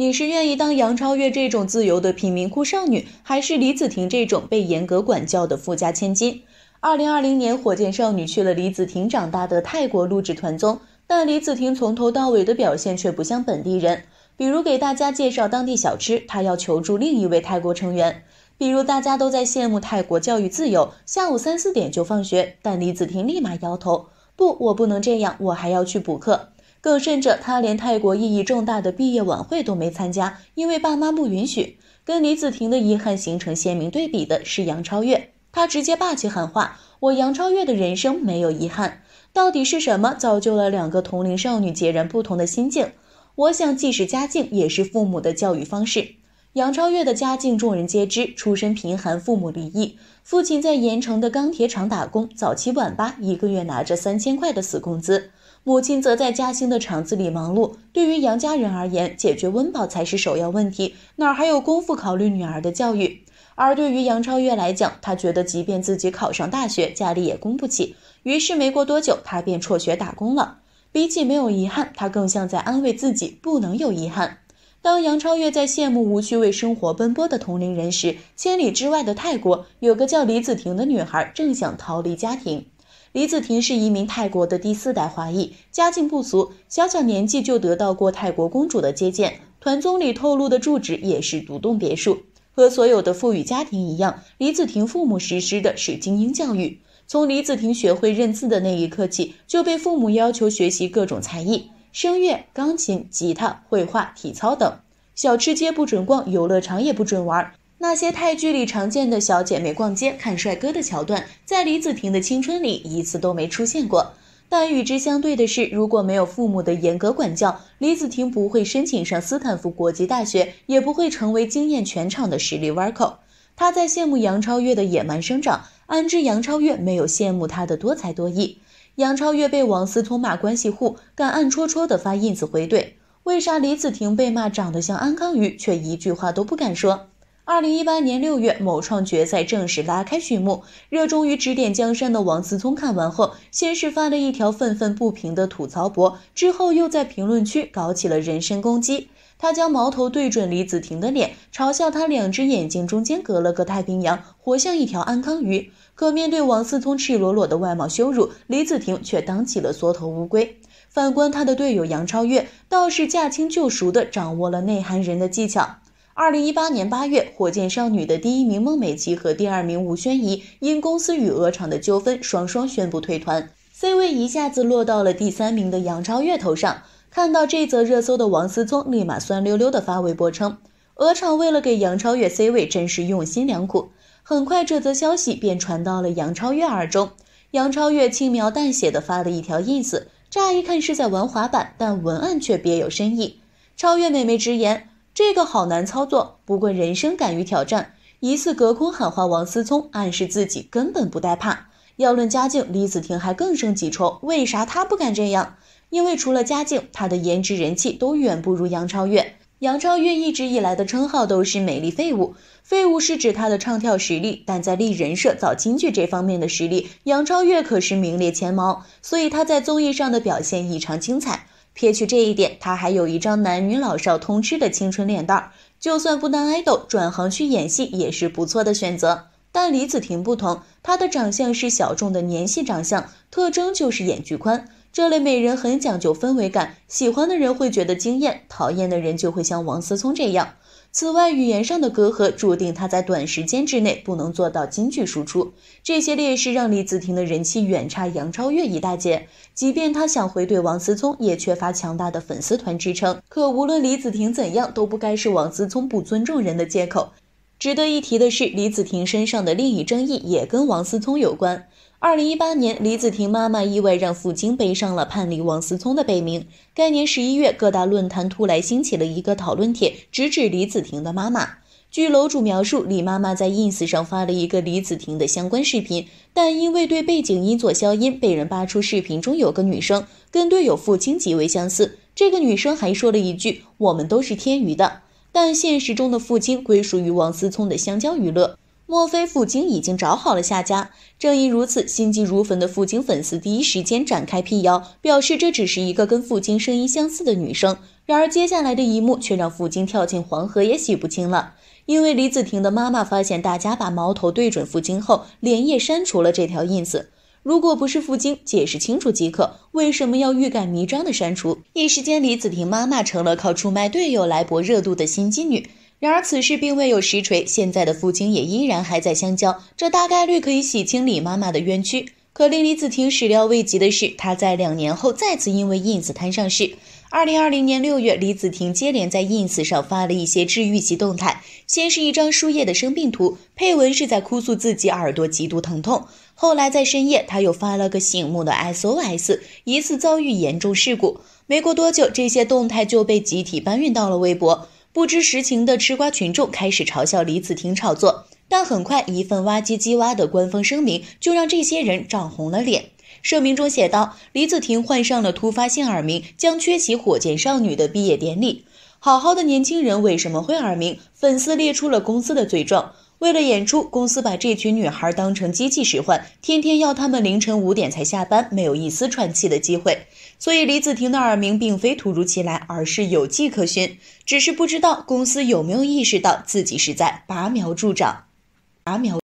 你是愿意当杨超越这种自由的贫民窟少女，还是李子婷这种被严格管教的富家千金？二零二零年，火箭少女去了李子婷长大的泰国录制团综，但李子婷从头到尾的表现却不像本地人。比如给大家介绍当地小吃，她要求助另一位泰国成员；比如大家都在羡慕泰国教育自由，下午三四点就放学，但李子婷立马摇头：“不，我不能这样，我还要去补课。”更甚者，他连泰国意义重大的毕业晚会都没参加，因为爸妈不允许。跟李子婷的遗憾形成鲜明对比的是杨超越，他直接霸气喊话：“我杨超越的人生没有遗憾。”到底是什么造就了两个同龄少女截然不同的心境？我想，既是家境，也是父母的教育方式。杨超越的家境众人皆知，出身贫寒，父母离异，父亲在盐城的钢铁厂打工，早七晚八，一个月拿着三千块的死工资；母亲则在嘉兴的厂子里忙碌。对于杨家人而言，解决温饱才是首要问题，哪还有功夫考虑女儿的教育？而对于杨超越来讲，她觉得即便自己考上大学，家里也供不起，于是没过多久，她便辍学打工了。比起没有遗憾，她更像在安慰自己，不能有遗憾。当杨超越在羡慕无需为生活奔波的同龄人时，千里之外的泰国有个叫李子婷的女孩正想逃离家庭。李子婷是一名泰国的第四代华裔，家境不俗，小小年纪就得到过泰国公主的接见。团综里透露的住址也是独栋别墅，和所有的富裕家庭一样，李子婷父母实施的是精英教育。从李子婷学会认字的那一刻起，就被父母要求学习各种才艺。声乐、钢琴、吉他、绘画、体操等。小吃街不准逛，游乐场也不准玩。那些泰剧里常见的小姐妹逛街看帅哥的桥段，在李子婷的青春里一次都没出现过。但与之相对的是，如果没有父母的严格管教，李子婷不会申请上斯坦福国际大学，也不会成为惊艳全场的实力 Vocal。她在羡慕杨超越的野蛮生长，安知杨超越没有羡慕她的多才多艺？杨超越被王思聪骂关系户，敢暗戳戳的发 ins 回怼，为啥李子婷被骂长得像安康鱼，却一句话都不敢说？二零一八年六月，某创决赛正式拉开序幕，热衷于指点江山的王思聪看完后，先是发了一条愤愤不平的吐槽博，之后又在评论区搞起了人身攻击。他将矛头对准李子婷的脸，嘲笑她两只眼睛中间隔了个太平洋，活像一条安康鱼。可面对王思聪赤裸裸的外貌羞辱，李子婷却当起了缩头乌龟。反观他的队友杨超越，倒是驾轻就熟地掌握了内涵人的技巧。二零一八年八月，火箭少女的第一名孟美岐和第二名吴宣仪因公司与鹅厂的纠纷，双双宣布退团，C 位一下子落到了第三名的杨超越头上。看到这则热搜的王思聪立马酸溜溜的发微博称：“鹅厂为了给杨超越 C 位，真是用心良苦。”很快，这则消息便传到了杨超越耳中。杨超越轻描淡写的发了一条 ins，乍一看是在玩滑板，但文案却别有深意。超越妹妹直言：“这个好难操作，不过人生敢于挑战。”疑似隔空喊话王思聪，暗示自己根本不带怕。要论家境，李子婷还更胜几筹，为啥她不敢这样？因为除了家境，他的颜值、人气都远不如杨超越。杨超越一直以来的称号都是“美丽废物”，“废物”是指她的唱跳实力，但在立人设、造金句这方面的实力，杨超越可是名列前茅。所以她在综艺上的表现异常精彩。撇去这一点，她还有一张男女老少通吃的青春脸蛋儿，就算不当爱豆，转行去演戏也是不错的选择。但李子婷不同，她的长相是小众的年系长相，特征就是眼距宽。这类美人很讲究氛围感，喜欢的人会觉得惊艳，讨厌的人就会像王思聪这样。此外，语言上的隔阂注定他在短时间之内不能做到金句输出，这些劣势让李子婷的人气远差杨超越一大截。即便他想回怼王思聪，也缺乏强大的粉丝团支撑。可无论李子婷怎样，都不该是王思聪不尊重人的借口。值得一提的是，李子婷身上的另一争议也跟王思聪有关。二零一八年，李子婷妈妈意外让傅菁背上了叛离王思聪的背名。该年十一月，各大论坛突来兴起了一个讨论帖，直指李子婷的妈妈。据楼主描述，李妈妈在 ins 上发了一个李子婷的相关视频，但因为对背景音做消音，被人扒出视频中有个女生跟队友傅菁极为相似。这个女生还说了一句：“我们都是天娱的。”但现实中的父菁归属于王思聪的香蕉娱乐。莫非傅京已经找好了下家？正因如此，心急如焚的傅京粉丝第一时间展开辟谣，表示这只是一个跟傅京声音相似的女生。然而接下来的一幕却让傅京跳进黄河也洗不清了，因为李子婷的妈妈发现大家把矛头对准傅京后，连夜删除了这条 ins。如果不是傅京解释清楚即可，为什么要欲盖弥彰的删除？一时间，李子婷妈妈成了靠出卖队友来博热度的心机女。然而此事并未有实锤，现在的父亲也依然还在相交，这大概率可以洗清李妈妈的冤屈。可令李子婷始料未及的是，她在两年后再次因为 ins 摊上事。二零二零年六月，李子婷接连在 ins 上发了一些治愈系动态，先是一张输液的生病图，配文是在哭诉自己耳朵极度疼痛。后来在深夜，她又发了个醒目的 SOS，疑似遭遇严重事故。没过多久，这些动态就被集体搬运到了微博。不知实情的吃瓜群众开始嘲笑李子婷炒作，但很快一份挖机机挖的官方声明就让这些人涨红了脸。声明中写道：“李子婷患上了突发性耳鸣，将缺席火箭少女的毕业典礼。”好好的年轻人为什么会耳鸣？粉丝列出了公司的罪状。为了演出，公司把这群女孩当成机器使唤，天天要她们凌晨五点才下班，没有一丝喘气的机会。所以李子婷的耳鸣并非突如其来，而是有迹可循。只是不知道公司有没有意识到自己是在拔苗助长。拔苗。